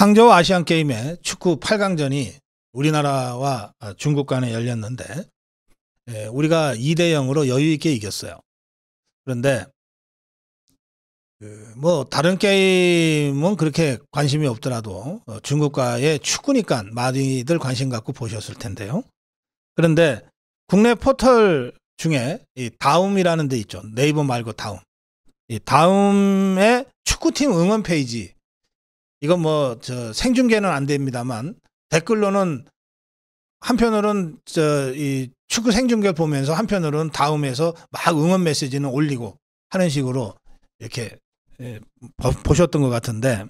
항저우 아시안 게임의 축구 8강전이 우리나라와 중국 간에 열렸는데 예, 우리가 2대 0으로 여유 있게 이겼어요. 그런데 그 뭐 다른 게임은 그렇게 관심이 없더라도 어, 중국과의 축구니까 많이들 관심 갖고 보셨을 텐데요. 그런데 국내 포털 중에 이 다음이라는 데 있죠. 네이버 말고 다음. 이 다음의 축구팀 응원 페이지 이건 뭐 저 생중계는 안 됩니다만 댓글로는 한편으로는 저이 축구 생중계를 보면서 한편으로는 다음에서 막 응원 메시지는 올리고 하는 식으로 이렇게 예, 보셨던 것 같은데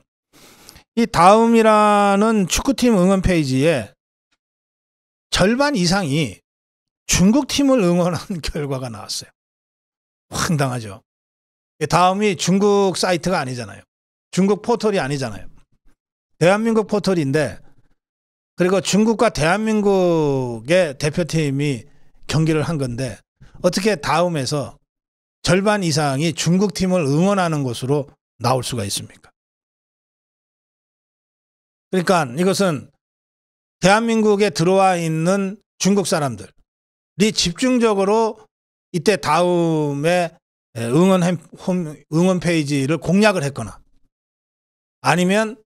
이 다음이라는 축구팀 응원 페이지에 절반 이상이 중국팀을 응원한 결과가 나왔어요. 황당하죠. 다음이 중국 사이트가 아니잖아요. 중국 포털이 아니잖아요. 대한민국 포털인데 그리고 중국과 대한민국의 대표팀이 경기를 한 건데 어떻게 다음에서 절반 이상이 중국 팀을 응원하는 것으로 나올 수가 있습니까? 그러니까 이것은 대한민국에 들어와 있는 중국 사람들이 집중적으로 이때 다음에 응원, 홈, 응원 페이지를 공략을 했거나 아니면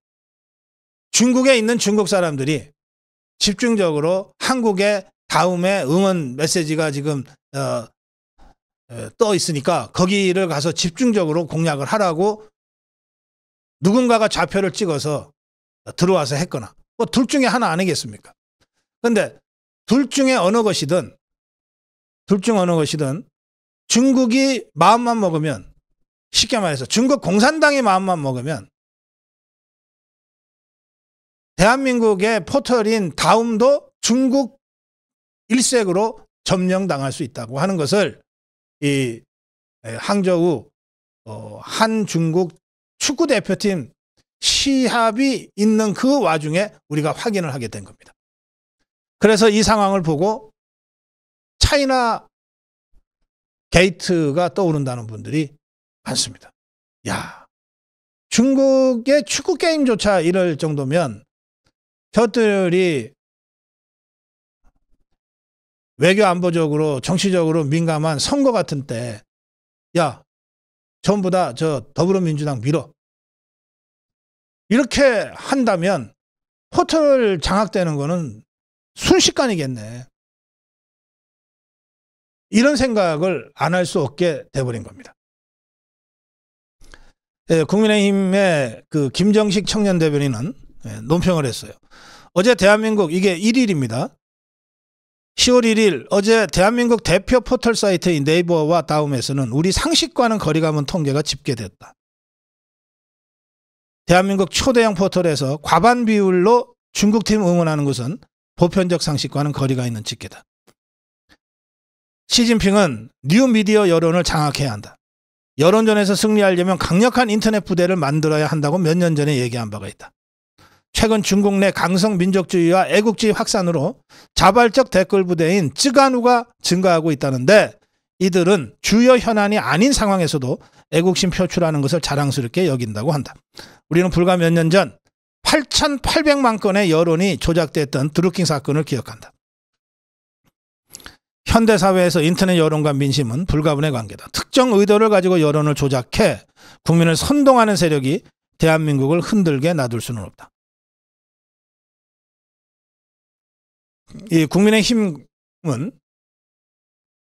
중국에 있는 중국 사람들이 집중적으로 한국의 다음에 응원 메시지가 지금 어, 떠 있으니까 거기를 가서 집중적으로 공략을 하라고 누군가가 좌표를 찍어서 들어와서 했거나 뭐 둘 중에 하나 아니겠습니까? 근데 둘 중에 어느 것이든 둘 중 어느 것이든 중국이 마음만 먹으면 쉽게 말해서 중국 공산당이 마음만 먹으면 대한민국의 포털인 다음도 중국 일색으로 점령당할 수 있다고 하는 것을 이 항저우 어, 한중국 축구 대표팀 시합이 있는 그 와중에 우리가 확인을 하게 된 겁니다. 그래서 이 상황을 보고 차이나 게이트가 떠오른다는 분들이 많습니다. 야, 중국의 축구 게임조차 이럴 정도면 혀들이 외교 안보적으로 정치적으로 민감한 선거 같은 때, 야, 전부 다 저 더불어민주당 밀어. 이렇게 한다면 포털 장악되는 거는 순식간이겠네. 이런 생각을 안 할 수 없게 돼버린 겁니다. 예, 국민의힘의 그 김정식 청년 대변인은 예, 논평을 했어요. 어제 대한민국 이게 1일입니다. 10월 1일 어제 대한민국 대표 포털 사이트인 네이버와 다음에서는 우리 상식과는 거리감은 통계가 집계됐다. 대한민국 초대형 포털에서 과반 비율로 중국팀 응원하는 것은 보편적 상식과는 거리가 있는 집계다. 시진핑은 뉴미디어 여론을 장악해야 한다. 여론전에서 승리하려면 강력한 인터넷 부대를 만들어야 한다고 몇 년 전에 얘기한 바가 있다. 최근 중국 내 강성 민족주의와 애국주의 확산으로 자발적 댓글 부대인 쯔간우가 증가하고 있다는데 이들은 주요 현안이 아닌 상황에서도 애국심 표출하는 것을 자랑스럽게 여긴다고 한다. 우리는 불과 몇 년 전 8,800만 건의 여론이 조작됐던 드루킹 사건을 기억한다. 현대사회에서 인터넷 여론과 민심은 불가분의 관계다. 특정 의도를 가지고 여론을 조작해 국민을 선동하는 세력이 대한민국을 흔들게 놔둘 수는 없다. 이 국민의힘은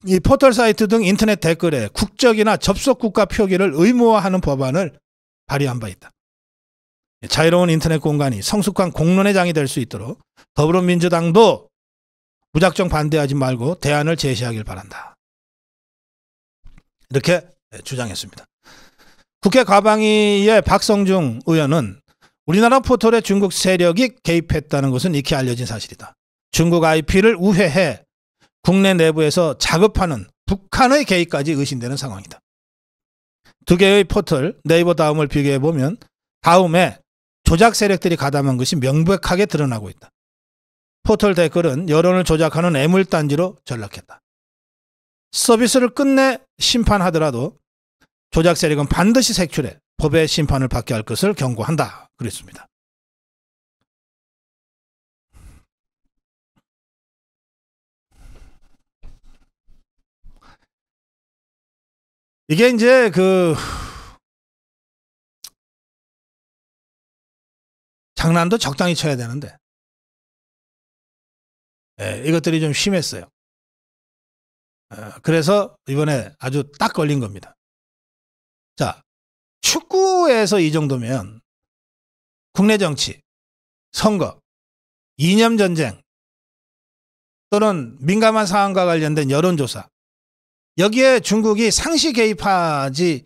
이 포털 사이트 등 인터넷 댓글에 국적이나 접속 국가 표기를 의무화하는 법안을 발의한 바 있다. 자유로운 인터넷 공간이 성숙한 공론의 장이 될 수 있도록 더불어민주당도 무작정 반대하지 말고 대안을 제시하길 바란다. 이렇게 주장했습니다. 국회 과방위의 박성중 의원은 우리나라 포털에 중국 세력이 개입했다는 것은 익히 알려진 사실이다. 중국 IP를 우회해 국내 내부에서 작업하는 북한의 개입까지 의심되는 상황이다. 두 개의 포털 네이버 다음을 비교해 보면 다음에 조작 세력들이 가담한 것이 명백하게 드러나고 있다. 포털 댓글은 여론을 조작하는 애물단지로 전락했다. 서비스를 끝내 심판하더라도 조작 세력은 반드시 색출해 법의 심판을 받게 할 것을 경고한다. 그랬습니다. 이게 이제 그 장난도 적당히 쳐야 되는데 예, 이것들이 좀 심했어요. 아, 그래서 이번에 아주 딱 걸린 겁니다. 자, 축구에서 이 정도면 국내 정치, 선거, 이념 전쟁 또는 민감한 상황과 관련된 여론조사 여기에 중국이 상시 개입하지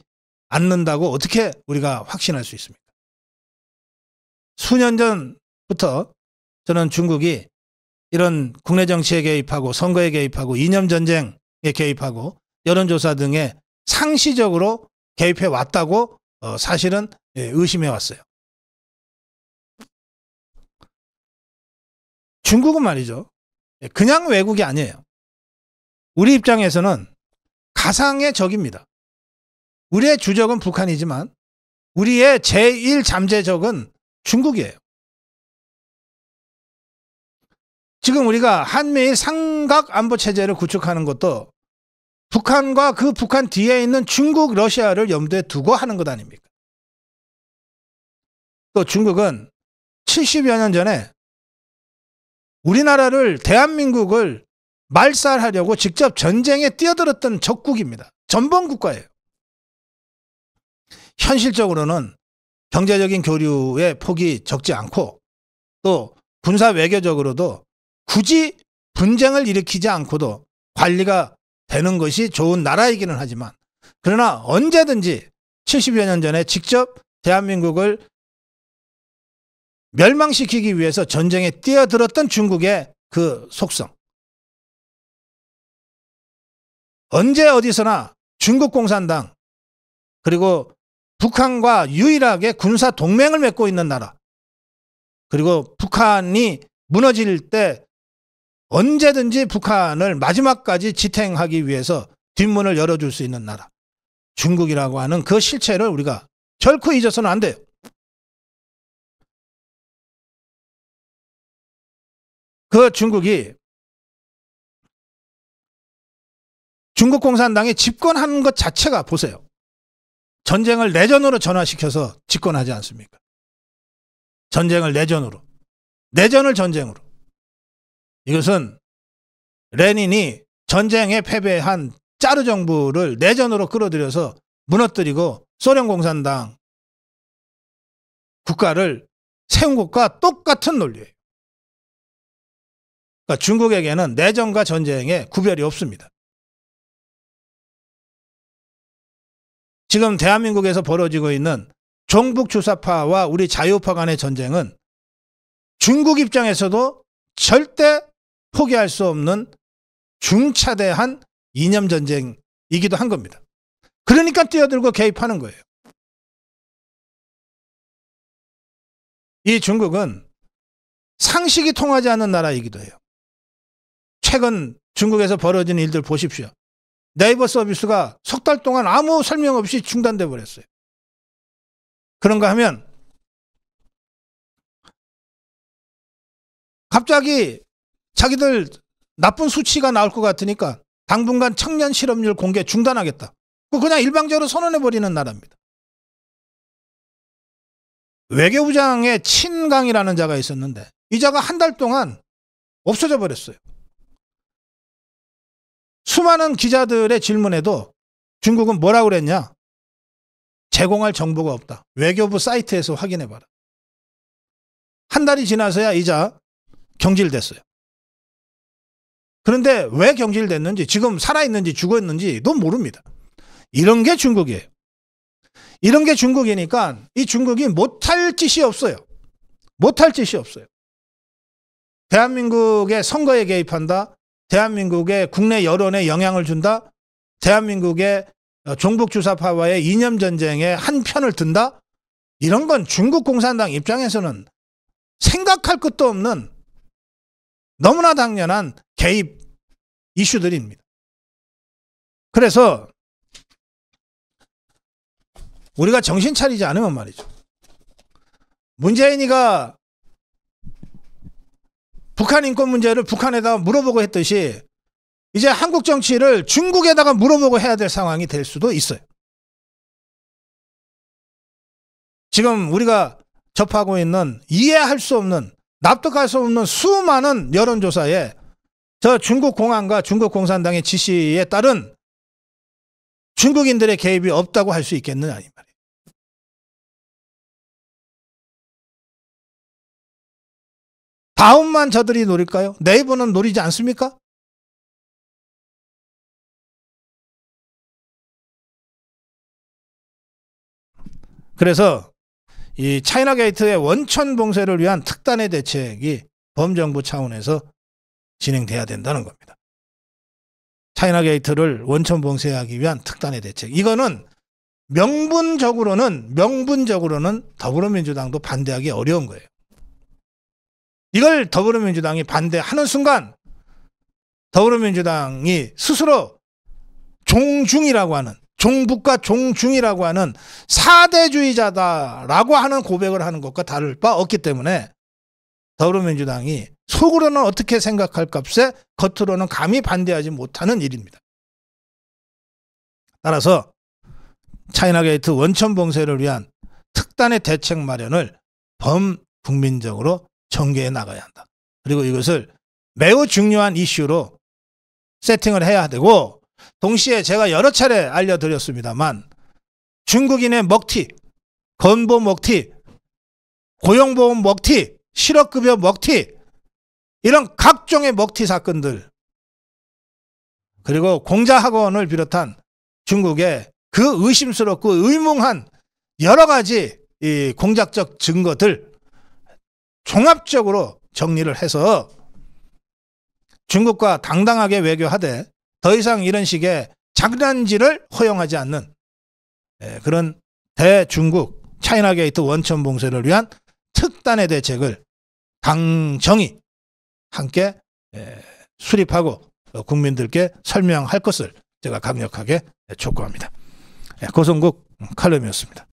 않는다고 어떻게 우리가 확신할 수 있습니까? 수년 전부터 저는 중국이 이런 국내 정치에 개입하고 선거에 개입하고 이념 전쟁에 개입하고 여론조사 등에 상시적으로 개입해 왔다고 어, 사실은 예, 의심해 왔어요. 중국은 말이죠. 예, 그냥 외국이 아니에요. 우리 입장에서는 가상의 적입니다. 우리의 주적은 북한이지만 우리의 제1 잠재적은 중국이에요. 지금 우리가 한미일 삼각 안보 체제를 구축하는 것도 북한과 그 북한 뒤에 있는 중국, 러시아를 염두에 두고 하는 것 아닙니까? 또 중국은 70여 년 전에 우리나라를 대한민국을 말살하려고 직접 전쟁에 뛰어들었던 적국입니다. 전범 국가예요. 현실적으로는 경제적인 교류의 폭이 적지 않고 또 군사 외교적으로도 굳이 분쟁을 일으키지 않고도 관리가 되는 것이 좋은 나라이기는 하지만 그러나 언제든지 70여 년 전에 직접 대한민국을 멸망시키기 위해서 전쟁에 뛰어들었던 중국의 그 속성 언제 어디서나 중국 공산당 그리고 북한과 유일하게 군사 동맹을 맺고 있는 나라 그리고 북한이 무너질 때 언제든지 북한을 마지막까지 지탱하기 위해서 뒷문을 열어줄 수 있는 나라 중국이라고 하는 그 실체를 우리가 절코 잊어서는 안 돼요. 그 중국이 중국 공산당이 집권하는 것 자체가 보세요. 전쟁을 내전으로 전환시켜서 집권하지 않습니까? 전쟁을 내전으로. 내전을 전쟁으로. 이것은 레닌이 전쟁에 패배한 짜르 정부를 내전으로 끌어들여서 무너뜨리고 소련 공산당 국가를 세운 것과 똑같은 논리예요. 그러니까 중국에게는 내전과 전쟁에 구별이 없습니다. 지금 대한민국에서 벌어지고 있는 종북 주사파와 우리 자유파 간의 전쟁은 중국 입장에서도 절대 포기할 수 없는 중차대한 이념 전쟁이기도 한 겁니다. 그러니까 뛰어들고 개입하는 거예요. 이 중국은 상식이 통하지 않는 나라이기도 해요. 최근 중국에서 벌어진 일들 보십시오. 네이버 서비스가 석 달 동안 아무 설명 없이 중단돼 버렸어요. 그런가 하면 갑자기 자기들 나쁜 수치가 나올 것 같으니까 당분간 청년 실업률 공개 중단하겠다. 그 그냥 일방적으로 선언해 버리는 나라입니다. 외교부장의 친강이라는 자가 있었는데 이 자가 한 달 동안 없어져 버렸어요. 수많은 기자들의 질문에도 중국은 뭐라고 그랬냐? 제공할 정보가 없다. 외교부 사이트에서 확인해봐라. 한 달이 지나서야 이자 경질됐어요. 그런데 왜 경질됐는지 지금 살아있는지 죽었는지도 모릅니다. 이런 게 중국이에요. 이런 게 중국이니까 이 중국이 못할 짓이 없어요. 못할 짓이 없어요. 대한민국의 선거에 개입한다. 대한민국의 국내 여론에 영향을 준다? 대한민국의 어, 종북주사파와의 이념전쟁에한 편을 든다? 이런 건 중국 공산당 입장에서는 생각할 것도 없는 너무나 당연한 개입 이슈들입니다. 그래서 우리가 정신 차리지 않으면 말이죠. 문재인이가 북한 인권 문제를 북한에다가 물어보고 했듯이 이제 한국 정치를 중국에다가 물어보고 해야 될 상황이 될 수도 있어요. 지금 우리가 접하고 있는 이해할 수 없는 납득할 수 없는 수많은 여론조사에 저 중국 공안과 중국 공산당의 지시에 따른 중국인들의 개입이 없다고 할 수 있겠느냐 다음만 저들이 노릴까요? 네이버는 노리지 않습니까? 그래서 이 차이나 게이트의 원천 봉쇄를 위한 특단의 대책이 범정부 차원에서 진행돼야 된다는 겁니다. 차이나 게이트를 원천 봉쇄하기 위한 특단의 대책. 이거는 명분적으로는 명분적으로는 더불어민주당도 반대하기 어려운 거예요. 이걸 더불어민주당이 반대하는 순간 더불어민주당이 스스로 종중이라고 하는 종북과 종중이라고 하는 사대주의자다라고 하는 고백을 하는 것과 다를 바 없기 때문에 더불어민주당이 속으로는 어떻게 생각할 값에 겉으로는 감히 반대하지 못하는 일입니다. 따라서 차이나게이트 원천 봉쇄를 위한 특단의 대책 마련을 범국민적으로 전개해 나가야 한다. 그리고 이것을 매우 중요한 이슈로 세팅을 해야 되고 동시에 제가 여러 차례 알려드렸습니다만 중국인의 먹튀, 건보 먹튀, 고용보험 먹튀, 실업급여 먹튀 이런 각종의 먹튀 사건들 그리고 공자학원을 비롯한 중국의 그 의심스럽고 의문한 여러 가지 이 공작적 증거들 종합적으로 정리를 해서 중국과 당당하게 외교하되 더 이상 이런 식의 장난질을 허용하지 않는 예, 그런 대중국 차이나 게이트 원천 봉쇄를 위한 특단의 대책을 당정이 함께 예, 수립하고 국민들께 설명할 것을 제가 강력하게 촉구합니다. 예, 고성국 칼럼이었습니다.